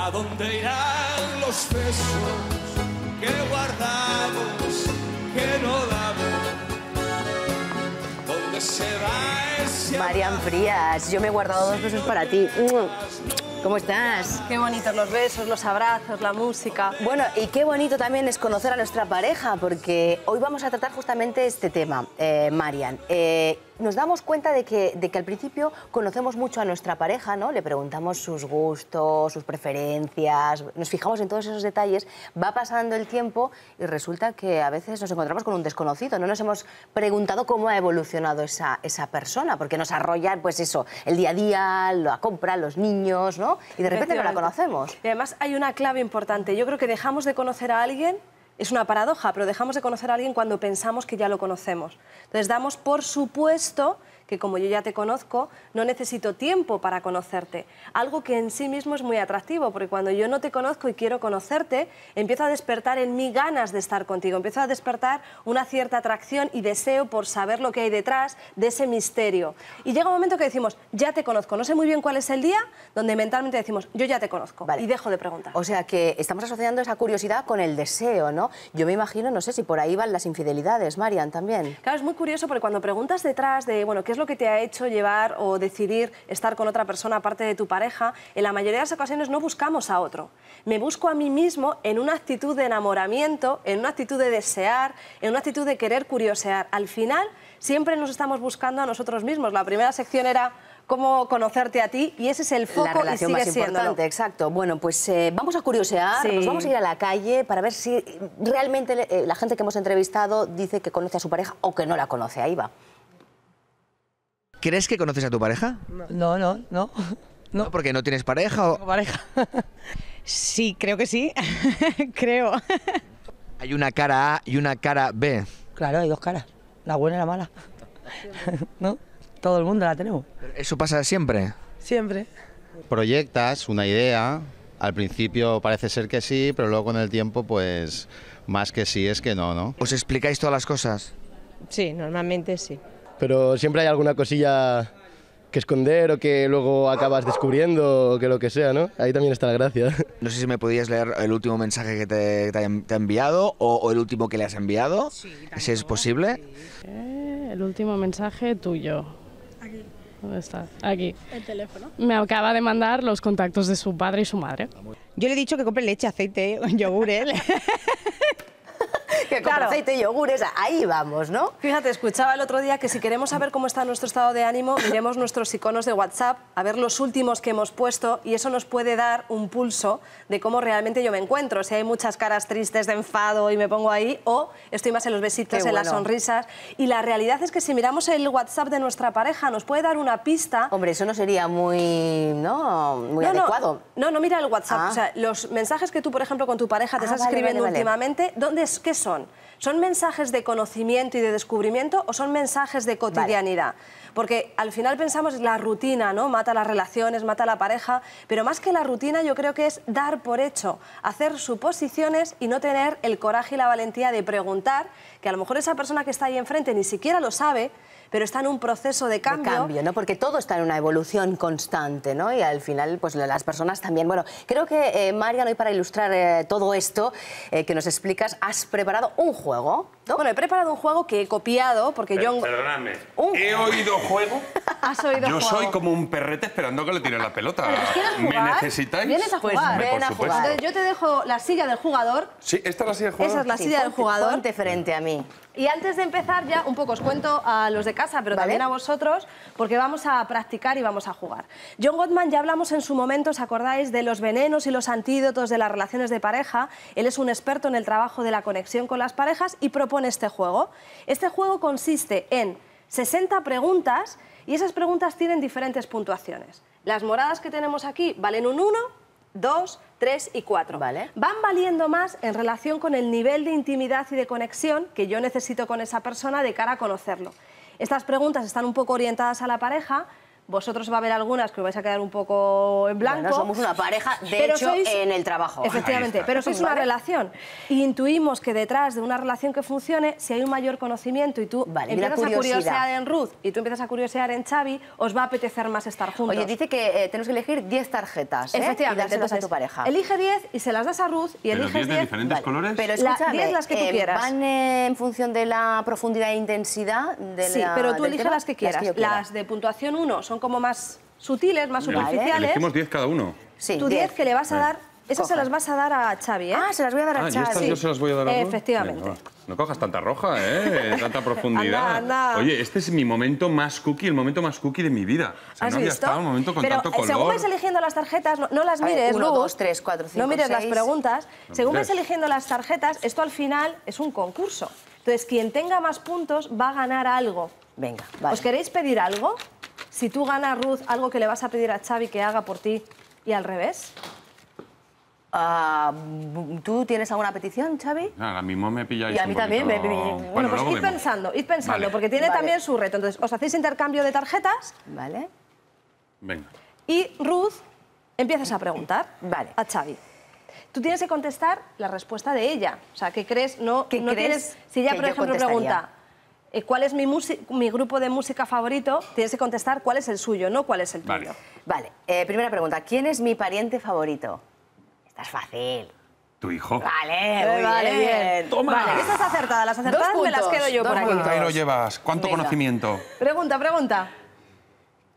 ¿A dónde irán los besos que guardamos, que no damos? ¿Dónde se va ese Marian Frías, yo me he guardado dos besos para ti. Mm. ¿Cómo estás? Qué bonitos los besos, los abrazos, la música. Bueno, y qué bonito también es conocer a nuestra pareja, porque hoy vamos a tratar justamente este tema, eh, Marian. Eh, nos damos cuenta de que, al principio conocemos mucho a nuestra pareja, ¿no? Le preguntamos sus gustos, sus preferencias, nos fijamos en todos esos detalles, va pasando el tiempo y resulta que a veces nos encontramos con un desconocido, no nos hemos preguntado cómo ha evolucionado esa, persona, porque nos arrolla pues eso, el día a día, la compra, los niños, ¿no? Y de repente no la conocemos. Y además hay una clave importante, yo creo que dejamos de conocer a alguien es una paradoja, pero dejamos de conocer a alguien cuando pensamos que ya lo conocemos. Entonces damos por supuesto que como yo ya te conozco, no necesito tiempo para conocerte. Algo que en sí mismo es muy atractivo, porque cuando yo no te conozco y quiero conocerte, empiezo a despertar en mí ganas de estar contigo, empiezo a despertar una cierta atracción y deseo por saber lo que hay detrás de ese misterio. Y llega un momento que decimos, ya te conozco, no sé muy bien cuál es el día, donde mentalmente decimos, yo ya te conozco y dejo de preguntar. O sea que estamos asociando esa curiosidad con el deseo, ¿no? Yo me imagino, no sé si por ahí van las infidelidades, Marian, también. Claro, es muy curioso porque cuando preguntas detrás de, bueno, ¿qué es lo que te ha hecho llevar o decidir estar con otra persona aparte de tu pareja, en la mayoría de las ocasiones no buscamos a otro. Me busco a mí mismo en una actitud de enamoramiento, en una actitud de desear, en una actitud de querer curiosear. Al final, siempre nos estamos buscando a nosotros mismos. La primera sección era cómo conocerte a ti y ese es el foco la relación más importante, exacto. Bueno, pues eh, vamos a curiosear, nos vamos a ir a la calle para ver si realmente eh, la gente que hemos entrevistado dice que conoce a su pareja o que no la conoce. Ahí va. ¿Crees que conoces a tu pareja? No, no, no. No, porque no tienes pareja o... pareja. sí, creo que sí. creo. Hay una cara A y una cara B. Claro, hay dos caras. La buena y la mala. ¿No? Todo el mundo la tenemos. ¿Eso pasa siempre? Siempre. Proyectas una idea, al principio parece ser que sí, pero luego con el tiempo, pues más que sí es que no, ¿no? ¿Os explicáis todas las cosas? Sí, normalmente sí pero siempre hay alguna cosilla que esconder o que luego acabas descubriendo o que lo que sea, ¿no? Ahí también está la gracia. No sé si me podías leer el último mensaje que te, te, ha enviado o, el último que le has enviado, si es posible. el último mensaje tuyo. Aquí. ¿Dónde está? Aquí. El teléfono. Me acaba de mandar los contactos de su padre y su madre. Yo le he dicho que compre leche, aceite, yogur, ¿eh? que con aceite y yogures, ahí vamos, ¿no? Fíjate, escuchaba el otro día que si queremos saber cómo está nuestro estado de ánimo, miremos nuestros iconos de WhatsApp, a ver los últimos que hemos puesto y eso nos puede dar un pulso de cómo realmente yo me encuentro. Si hay muchas caras tristes de enfado y me pongo ahí, o estoy más en los besitos, en las sonrisas. Y la realidad es que si miramos el WhatsApp de nuestra pareja, nos puede dar una pista. Hombre, eso no sería muy, ¿no? muy adecuado. No, no, mira el WhatsApp. Ah. O sea, los mensajes que tú, por ejemplo, con tu pareja te ah, estás escribiendo últimamente, ¿dónde es, ¿qué son? ¿Son mensajes de conocimiento y de descubrimiento o son mensajes de cotidianidad? Porque al final pensamos la rutina, ¿no? Mata las relaciones, mata la pareja, pero más que la rutina yo creo que es dar por hecho, hacer suposiciones y no tener el coraje y la valentía de preguntar, que a lo mejor esa persona que está ahí enfrente ni siquiera lo sabe, pero está en un proceso de cambio. ¿no? Porque todo está en una evolución constante, ¿no? Y al final, pues las personas también. Bueno, creo que, eh, Marian, hoy para ilustrar eh, todo esto eh, que nos explicas, has preparado un juego. Bueno, he preparado un juego que he copiado porque yo... Perdóname, ¿he oído juego? ¿Has oído yo soy como un perrete esperando que le tiren la pelota. ¿Me necesitáis? ¿Vienes a pues jugar? Ven a jugar. Entonces, yo te dejo la silla del jugador. Sí, ¿esta es la silla del jugador? Esa es la silla del jugador. frente a mí. Y antes de empezar, ya un poco os cuento a los de casa, pero también a vosotros, porque vamos a practicar y vamos a jugar. John Gottman, ya hablamos en su momento, ¿os acordáis? De los venenos y los antídotos de las relaciones de pareja. Él es un experto en el trabajo de la conexión con las parejas y propone en este juego? Este juego consiste en 60 preguntas y esas preguntas tienen diferentes puntuaciones. Las moradas que tenemos aquí valen un 1, 2, 3 y 4. Van valiendo más en relación con el nivel de intimidad y de conexión que yo necesito con esa persona de cara a conocerlo. Estas preguntas están un poco orientadas a la pareja vosotros va a haber algunas que os vais a quedar un poco en blanco. Bueno, somos una pareja, de pero hecho, en el trabajo. Efectivamente, pero es una relación. intuimos que detrás de una relación que funcione, si hay un mayor conocimiento y tú empiezas a curiosear en Ruth y tú empiezas a curiosear en Xavi, os va a apetecer más estar juntos. Oye, dice que eh, tenemos que elegir 10 tarjetas ¿eh? Efectivamente, y dárselas a tu pareja. Elige 10 y se las das a Ruth y pero eliges 10. de diferentes colores? Pero escúchame, las que tú eh, quieras. ¿Van en función de la profundidad e intensidad? De sí, pero tú elige las que quieras. Las, las de puntuación 1 son como más sutiles, más superficiales. Elegimos 10 cada uno. Sí, Tú 10 que le vas a dar esas se las vas a dar a Xavi, ¿eh? Ah, se las voy a dar a ah, Xavi. yo se las voy a dar a Efectivamente. no cojas tanta roja, ¿eh? Tanta profundidad. anda, anda. Oye, este es mi momento más cookie, el momento más cookie de mi vida. O sea, ¿Has no visto? había estado un momento con Pero, tanto eh, color. según vais eligiendo las tarjetas, no, las mires, ver, uno, dos, tres, cuatro, cinco, No mires las preguntas. según vais eligiendo las tarjetas, esto al final es un concurso. Entonces, quien tenga más puntos va a ganar algo. Venga, vale. ¿Os queréis pedir algo? si tú ganas, Ruth, algo que le vas a pedir a Xavi que haga por ti y al revés? Ah, ¿Tú tienes alguna petición, Xavi? Ahora mismo me pilláis Y a mí también. Me, Bueno, pues id pensando, id pensando, porque tiene también su reto. Entonces, os hacéis intercambio de tarjetas. Vale. Venga. Y Ruth, empiezas a preguntar vale. a Xavi. Tú tienes que contestar la respuesta de ella. O sea, ¿qué crees? No, ¿Qué no crees tienes... Si ella, por ejemplo, pregunta, eh, cuál es mi, grupo de música favorito, tienes que contestar cuál es el suyo, no cuál es el tuyo. Vale, eh, primera pregunta, ¿quién es mi pariente favorito? Estás fácil. ¿Tu hijo? Vale, eh, muy vale, bien. Toma. Vale, estas acertadas, las acertadas me las quedo yo por aquí. ¿Cuánto llevas? ¿Cuánto conocimiento? Pregunta, pregunta.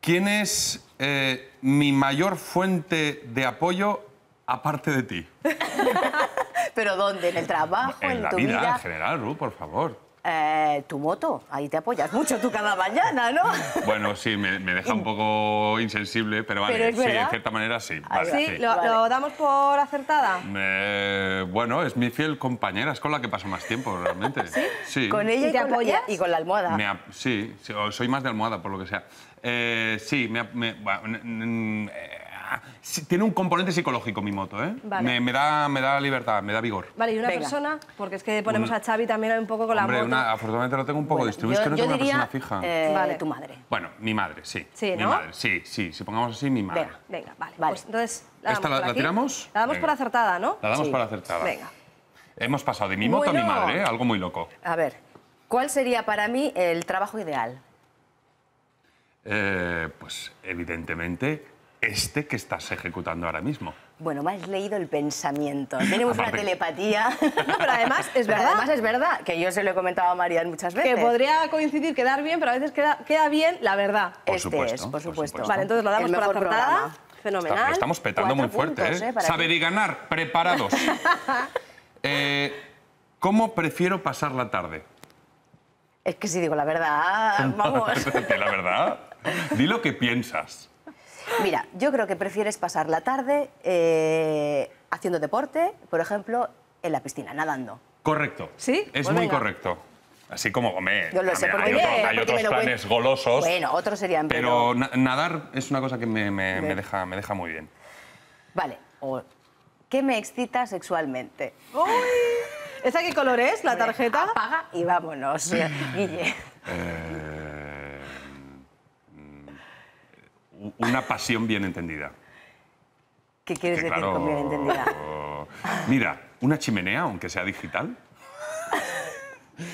¿Quién es mi mayor fuente de apoyo aparte de ti? ¿Pero dónde? ¿En el trabajo? ¿En, la vida, En general, Ru, por favor. Eh, tu moto, ahí te apoyas mucho tú cada mañana, ¿no? Bueno, sí, me, deja un poco insensible, pero vale, sí, en cierta manera sí. lo damos por acertada? bueno, es mi fiel compañera, es con la que paso más tiempo realmente. ¿Sí? sí. ¿Con ella te con apoyas? y con la almohada? sí, soy más de almohada, por lo que sea. Eh, sí, me, eh, tiene un componente psicológico mi moto, ¿eh? Me, da, libertad, me da vigor. Vale, y una persona, porque es que ponemos a Xavi también un poco con la moto. afortunadamente lo tengo un poco distribuido, Yo que no tengo diría, una persona fija. Eh, vale. tu madre. Bueno, mi madre, sí. Sí, mi madre, sí, sí, si pongamos así, mi madre. Venga, venga vale. Pues entonces, la ¿Esta la, tiramos? La damos por acertada, ¿no? La damos por acertada. Venga. Hemos pasado de mi moto a mi madre, ¿eh? algo muy loco. A ver, ¿cuál sería para mí el trabajo ideal? Eh, pues evidentemente este que estás ejecutando ahora mismo. Bueno, me has leído el pensamiento. Tenemos una telepatía. No, pero además es verdad. es verdad, que yo se lo he comentado a Marian muchas veces. Que podría coincidir, quedar bien, pero a veces queda, bien la verdad. este es, por, supuesto. Vale, entonces lo damos por acertada. Fenomenal. estamos petando muy fuerte. ¿eh? ¿eh? Saber y ganar, preparados. Eh, ¿Cómo prefiero pasar la tarde? Es que si digo la verdad, vamos. la verdad. Di lo que piensas. Mira, yo creo que prefieres pasar la tarde eh, haciendo deporte, por ejemplo, en la piscina, nadando. Correcto. ¿Sí? Es pues muy correcto. Así como, comer. Yo lo sé, hay, otros planes golosos, Bueno, otros serían... pero nadar es una cosa que me, deja, me deja muy bien. Vale. ¿Qué me excita sexualmente? ¿Esa qué color es, la tarjeta? Apaga y vámonos, Guille. Eh, una pasión bien entendida. ¿Qué quieres decir con bien entendida? Mira, una chimenea, aunque sea digital.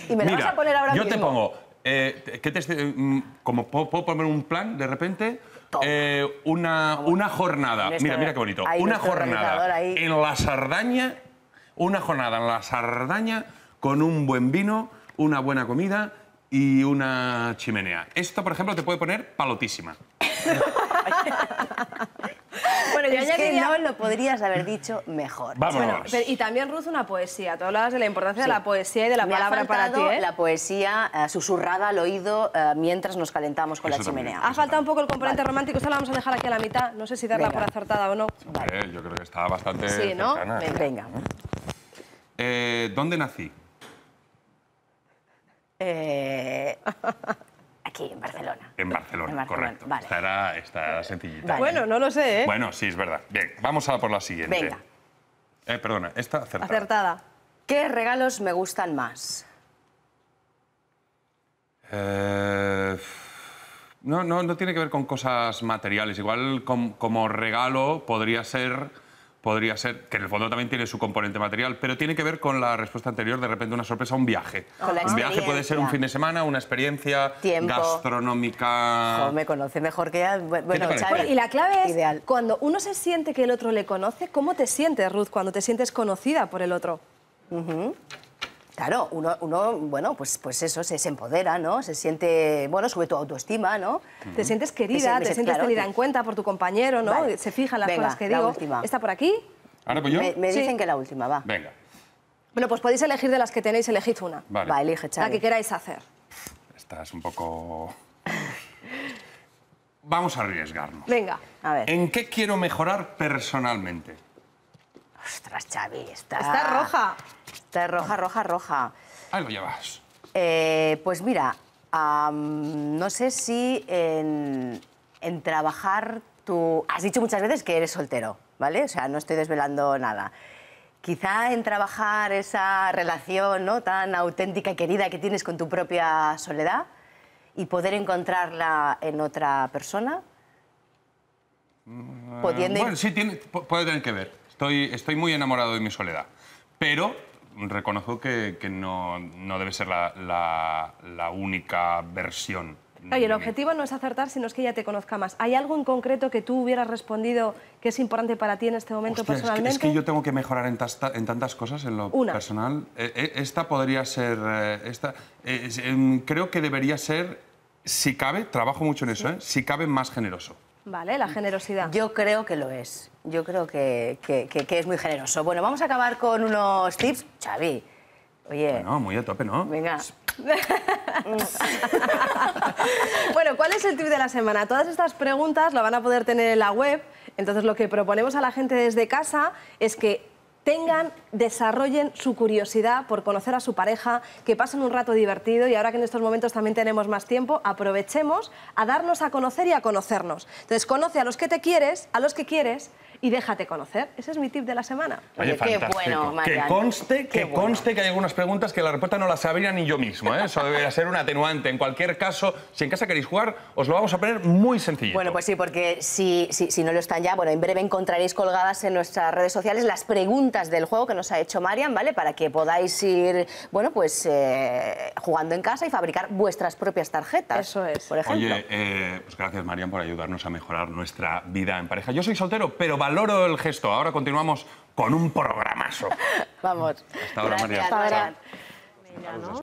y me la vas a poner ahora yo te pongo, eh, mm, como puedo, poner un plan de repente, eh, una, jornada, mira, este mira qué bonito, una jornada en la Sardaña, una jornada en la Sardaña con un buen vino, una buena comida y una chimenea. Esto, por ejemplo, te puede poner palotísima. bueno, yo es que no lo podrías haber dicho mejor. y también, Ruth, una poesía. Tú hablabas de la importancia de la poesía y de la palabra para ti. ¿eh? La poesía eh, susurrada al oído eh, mientras nos calentamos con la chimenea. Ha faltado un poco el componente romántico. Esta la vamos a dejar aquí a la mitad. No sé si darla por acertada o no. Vale. Yo creo que está bastante. Sí, ¿no? Venga. ¿Dónde nací? Eh... Aquí, en Barcelona. En Barcelona, correcto. Vale. Esta sencillita. Bueno, no lo sé, ¿eh? Bueno, sí, es verdad. Bien, vamos a por la siguiente. Venga. Eh, perdona, esta acertada. Acertada. ¿Qué regalos me gustan más? Eh... No, no, no tiene que ver con cosas materiales. Igual como regalo podría ser podría ser, que en el fondo también tiene su componente material, pero tiene que ver con la respuesta anterior, de repente una sorpresa, un viaje. un viaje puede ser un fin de semana, una experiencia gastronómica... me conoce mejor que ya. Bueno, y la clave es, cuando uno se siente que el otro le conoce, ¿cómo te sientes, Ruth, cuando te sientes conocida por el otro? Claro, uno, bueno, pues, pues eso, se, empodera, ¿no? Se siente, bueno, sube tu autoestima, ¿no? Te sientes querida, te, sientes tenida en cuenta por tu compañero, ¿no? Se fijan las cosas que digo. ¿Está por aquí? ¿Ahora yo? Me, dicen que la última, va. Venga. Bueno, pues podéis elegir de las que tenéis, elegid una. Va, elige, La que queráis hacer. Estás un poco... Vamos a arriesgarnos. Venga, a ver. ¿En qué quiero mejorar personalmente? Ostras, Xavi, está... roja. Está roja, roja, roja. Ahí lo llevas. Eh, pues mira, no sé si en, en trabajar tú... Has dicho muchas veces que eres soltero, ¿vale? O sea, no estoy desvelando nada quizá en trabajar esa relación ¿no? tan auténtica y querida que tienes con tu propia soledad y poder encontrarla en otra persona? Mm, bueno, sí, puede tener que ver estoy, muy enamorado de mi soledad. Pero reconozco que, no, debe ser la, única versión. Oye, el objetivo no es acertar, sino es que ella te conozca más. ¿Hay algo en concreto que tú hubieras respondido que es importante para ti en este momento personalmente? Es que, yo tengo que mejorar en, tantas cosas, en lo personal. E, e, esta podría ser... Eh, esta, eh, em, creo que debería ser, si cabe, trabajo mucho en eso, ¿eh? si cabe más generoso. Vale, la generosidad. Yo creo que lo es. Yo creo que, es muy generoso. Bueno, vamos a acabar con unos tips. Xavi, oye... Bueno, muy a tope, ¿no? Venga. bueno, ¿cuál es el tip de la semana? Todas estas preguntas lo van a poder tener en la web. Entonces, lo que proponemos a la gente desde casa es que tengan, desarrollen su curiosidad por conocer a su pareja, que pasen un rato divertido y ahora que en estos momentos también tenemos más tiempo, aprovechemos a darnos a conocer y a conocernos. Entonces, conoce a los que te quieres, a los que quieres, y déjate conocer. Ese es mi tip de la semana. Oye, qué bueno, Que conste, que, conste que hay algunas preguntas que la respuesta no la sabría ni yo mismo. ¿eh? Eso debería ser un atenuante. En cualquier caso, si en casa queréis jugar, os lo vamos a poner muy sencillo. Bueno, pues sí, porque si, si, si no lo están ya, bueno, en breve encontraréis colgadas en nuestras redes sociales las preguntas del juego que nos ha hecho Marian, ¿vale? Para que podáis ir, bueno, pues eh, jugando en casa y fabricar vuestras propias tarjetas. Eso es. Por ejemplo. Oye, eh, pues gracias, Marian, por ayudarnos a mejorar nuestra vida en pareja. Yo soy soltero, pero valoro el gesto. Ahora continuamos con un programazo. Vamos. Hasta ahora, María. Hasta ahora.